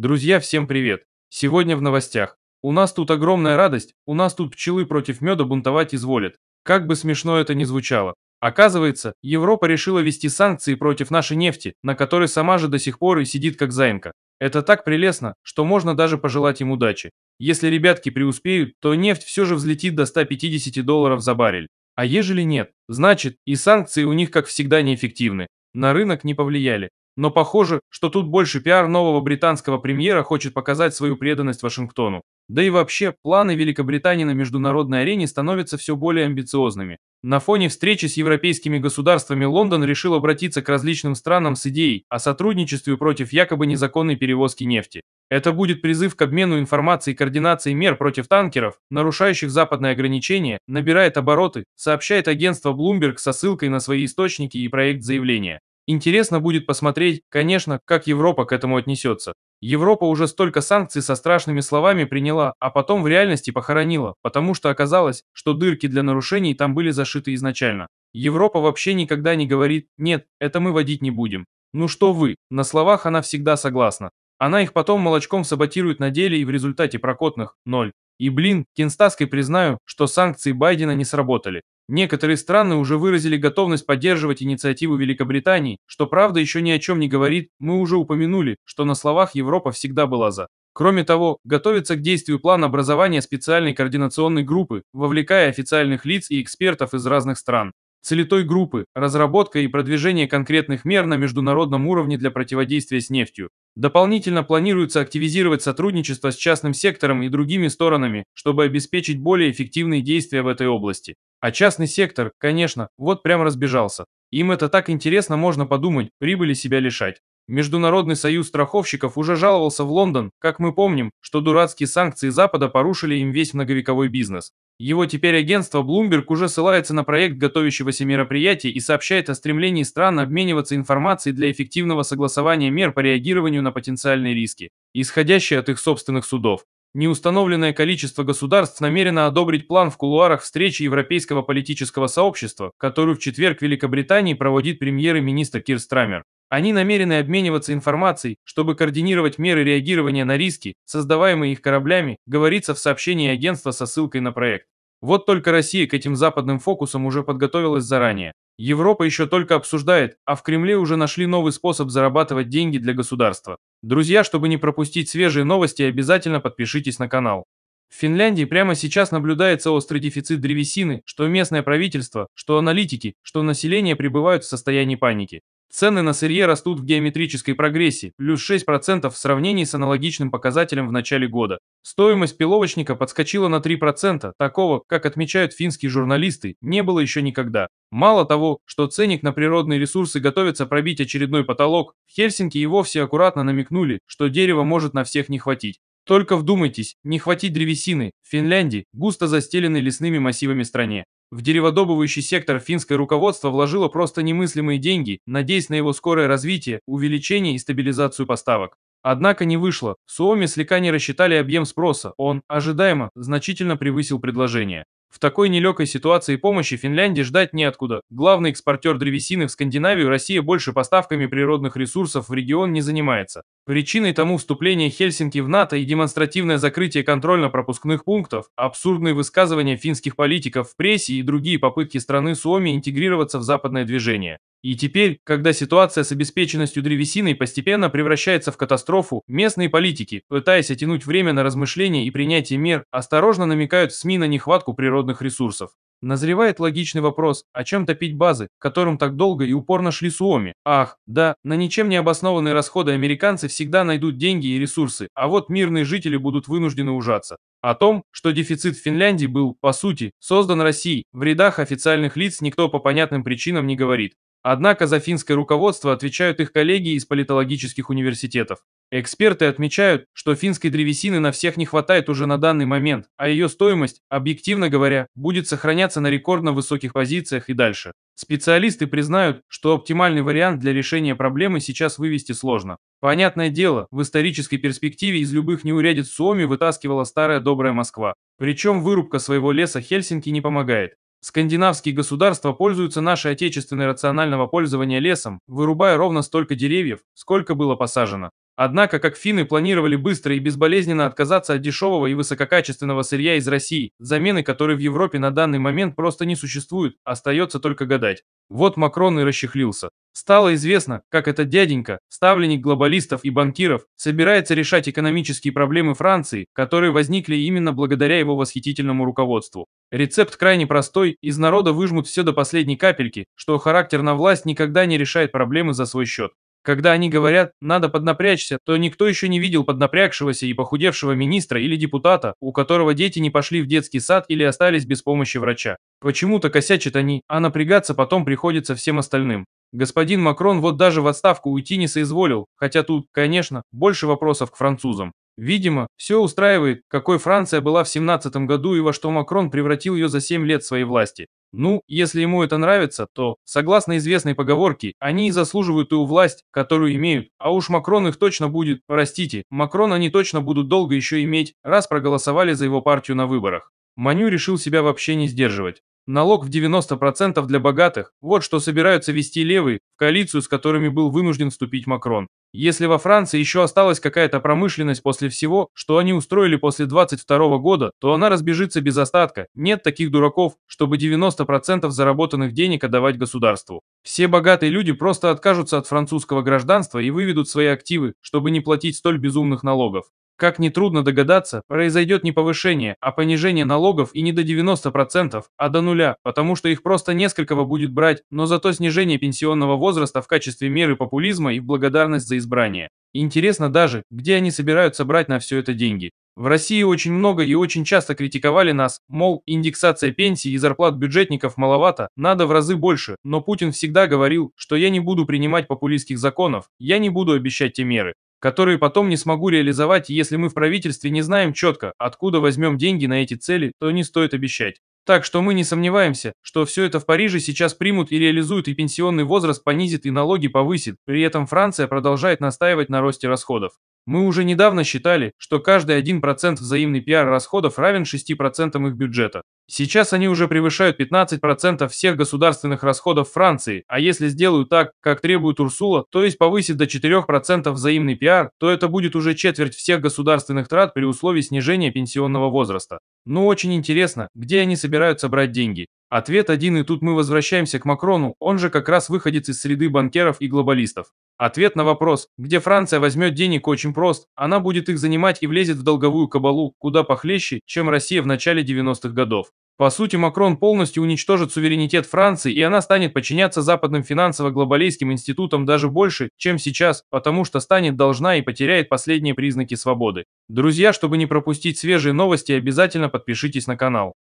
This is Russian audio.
Друзья, всем привет! Сегодня в новостях. У нас тут огромная радость, у нас тут пчелы против меда бунтовать изволят. Как бы смешно это ни звучало. Оказывается, Европа решила вести санкции против нашей нефти, на которой сама же до сих пор и сидит как заинка. Это так прелестно, что можно даже пожелать им удачи. Если ребятки преуспеют, то нефть все же взлетит до 150 долларов за баррель. А ежели нет, значит и санкции у них как всегда неэффективны. На рынок не повлияли но похоже, что тут больше пиар нового британского премьера хочет показать свою преданность Вашингтону. Да и вообще, планы Великобритании на международной арене становятся все более амбициозными. На фоне встречи с европейскими государствами Лондон решил обратиться к различным странам с идеей о сотрудничестве против якобы незаконной перевозки нефти. Это будет призыв к обмену информацией и координации мер против танкеров, нарушающих западные ограничения, набирает обороты, сообщает агентство Bloomberg со ссылкой на свои источники и проект заявления. Интересно будет посмотреть, конечно, как Европа к этому отнесется. Европа уже столько санкций со страшными словами приняла, а потом в реальности похоронила, потому что оказалось, что дырки для нарушений там были зашиты изначально. Европа вообще никогда не говорит «нет, это мы водить не будем». Ну что вы, на словах она всегда согласна. Она их потом молочком саботирует на деле и в результате прокотных – ноль. И блин, Кинстаской признаю, что санкции Байдена не сработали. Некоторые страны уже выразили готовность поддерживать инициативу Великобритании, что правда еще ни о чем не говорит, мы уже упомянули, что на словах Европа всегда была за. Кроме того, готовится к действию план образования специальной координационной группы, вовлекая официальных лиц и экспертов из разных стран. Цель группы – разработка и продвижение конкретных мер на международном уровне для противодействия с нефтью. Дополнительно планируется активизировать сотрудничество с частным сектором и другими сторонами, чтобы обеспечить более эффективные действия в этой области. А частный сектор, конечно, вот прям разбежался. Им это так интересно, можно подумать, прибыли себя лишать. Международный союз страховщиков уже жаловался в Лондон, как мы помним, что дурацкие санкции Запада порушили им весь многовековой бизнес. Его теперь агентство Bloomberg уже ссылается на проект готовящегося мероприятия и сообщает о стремлении стран обмениваться информацией для эффективного согласования мер по реагированию на потенциальные риски, исходящие от их собственных судов. Неустановленное количество государств намерено одобрить план в кулуарах встречи Европейского политического сообщества, которую в четверг в Великобритании проводит премьер-министр Кир Страмер. Они намерены обмениваться информацией, чтобы координировать меры реагирования на риски, создаваемые их кораблями, говорится в сообщении агентства со ссылкой на проект. Вот только Россия к этим западным фокусам уже подготовилась заранее. Европа еще только обсуждает, а в Кремле уже нашли новый способ зарабатывать деньги для государства. Друзья, чтобы не пропустить свежие новости, обязательно подпишитесь на канал. В Финляндии прямо сейчас наблюдается острый дефицит древесины, что местное правительство, что аналитики, что население пребывают в состоянии паники. Цены на сырье растут в геометрической прогрессии, плюс 6% в сравнении с аналогичным показателем в начале года. Стоимость пиловочника подскочила на 3%, такого, как отмечают финские журналисты, не было еще никогда. Мало того, что ценник на природные ресурсы готовится пробить очередной потолок, в Хельсинки и вовсе аккуратно намекнули, что дерева может на всех не хватить. Только вдумайтесь, не хватит древесины, в Финляндии, густо застеленной лесными массивами стране. В дереводобывающий сектор финское руководство вложило просто немыслимые деньги, надеясь на его скорое развитие, увеличение и стабилизацию поставок. Однако не вышло. В Суоми слегка не рассчитали объем спроса. Он, ожидаемо, значительно превысил предложение. В такой нелегкой ситуации помощи Финляндии ждать неоткуда. Главный экспортер древесины в Скандинавию Россия больше поставками природных ресурсов в регион не занимается. Причиной тому вступление Хельсинки в НАТО и демонстративное закрытие контрольно-пропускных пунктов, абсурдные высказывания финских политиков в прессе и другие попытки страны Суоми интегрироваться в западное движение. И теперь, когда ситуация с обеспеченностью древесиной постепенно превращается в катастрофу, местные политики, пытаясь оттянуть время на размышления и принятие мер, осторожно намекают в СМИ на нехватку природных ресурсов. Назревает логичный вопрос, о чем топить базы, которым так долго и упорно шли Суоми? Ах, да, на ничем не обоснованные расходы американцы всегда найдут деньги и ресурсы, а вот мирные жители будут вынуждены ужаться. О том, что дефицит в Финляндии был, по сути, создан Россией, в рядах официальных лиц никто по понятным причинам не говорит. Однако за финское руководство отвечают их коллеги из политологических университетов. Эксперты отмечают, что финской древесины на всех не хватает уже на данный момент, а ее стоимость, объективно говоря, будет сохраняться на рекордно высоких позициях и дальше. Специалисты признают, что оптимальный вариант для решения проблемы сейчас вывести сложно. Понятное дело, в исторической перспективе из любых неурядиц Суоми вытаскивала старая добрая Москва. Причем вырубка своего леса Хельсинки не помогает. Скандинавские государства пользуются нашей отечественной рационального пользования лесом, вырубая ровно столько деревьев, сколько было посажено. Однако, как финны планировали быстро и безболезненно отказаться от дешевого и высококачественного сырья из России, замены которой в Европе на данный момент просто не существует, остается только гадать. Вот Макрон и расчехлился. Стало известно, как этот дяденька, ставленник глобалистов и банкиров, собирается решать экономические проблемы Франции, которые возникли именно благодаря его восхитительному руководству. Рецепт крайне простой, из народа выжмут все до последней капельки, что характер на власть никогда не решает проблемы за свой счет. Когда они говорят «надо поднапрячься», то никто еще не видел поднапрягшегося и похудевшего министра или депутата, у которого дети не пошли в детский сад или остались без помощи врача. Почему-то косячат они, а напрягаться потом приходится всем остальным. Господин Макрон вот даже в отставку уйти не соизволил, хотя тут, конечно, больше вопросов к французам. Видимо, все устраивает, какой Франция была в 17 году и во что Макрон превратил ее за 7 лет своей власти. Ну, если ему это нравится, то, согласно известной поговорке, они и заслуживают ту власть, которую имеют. А уж Макрон их точно будет, простите, Макрон они точно будут долго еще иметь, раз проголосовали за его партию на выборах. Маню решил себя вообще не сдерживать. Налог в 90% для богатых – вот что собираются вести левые, в коалицию с которыми был вынужден вступить Макрон. Если во Франции еще осталась какая-то промышленность после всего, что они устроили после 22 года, то она разбежится без остатка. Нет таких дураков, чтобы 90% заработанных денег отдавать государству. Все богатые люди просто откажутся от французского гражданства и выведут свои активы, чтобы не платить столь безумных налогов. Как нетрудно догадаться, произойдет не повышение, а понижение налогов и не до 90%, а до нуля, потому что их просто несколько будет брать, но зато снижение пенсионного возраста в качестве меры популизма и в благодарность за избрание. Интересно даже, где они собираются брать на все это деньги. В России очень много и очень часто критиковали нас, мол, индексация пенсий и зарплат бюджетников маловато, надо в разы больше, но Путин всегда говорил, что я не буду принимать популистских законов, я не буду обещать те меры, которые потом не смогу реализовать, если мы в правительстве не знаем четко, откуда возьмем деньги на эти цели, то не стоит обещать. Так что мы не сомневаемся, что все это в Париже сейчас примут и реализуют, и пенсионный возраст понизит, и налоги повысит. При этом Франция продолжает настаивать на росте расходов. Мы уже недавно считали, что каждый 1% взаимный пиар-расходов равен 6% их бюджета. Сейчас они уже превышают 15% всех государственных расходов Франции, а если сделают так, как требует Урсула, то есть повысит до 4% взаимный пиар, то это будет уже четверть всех государственных трат при условии снижения пенсионного возраста. Ну очень интересно, где они собираются брать деньги. Ответ один, и тут мы возвращаемся к Макрону, он же как раз выходец из среды банкиров и глобалистов. Ответ на вопрос, где Франция возьмет денег, очень прост. Она будет их занимать и влезет в долговую кабалу, куда похлеще, чем Россия в начале 90-х годов. По сути, Макрон полностью уничтожит суверенитет Франции, и она станет подчиняться западным финансово-глобалистским институтам даже больше, чем сейчас, потому что станет должна и потеряет последние признаки свободы. Друзья, чтобы не пропустить свежие новости, обязательно подпишитесь на канал.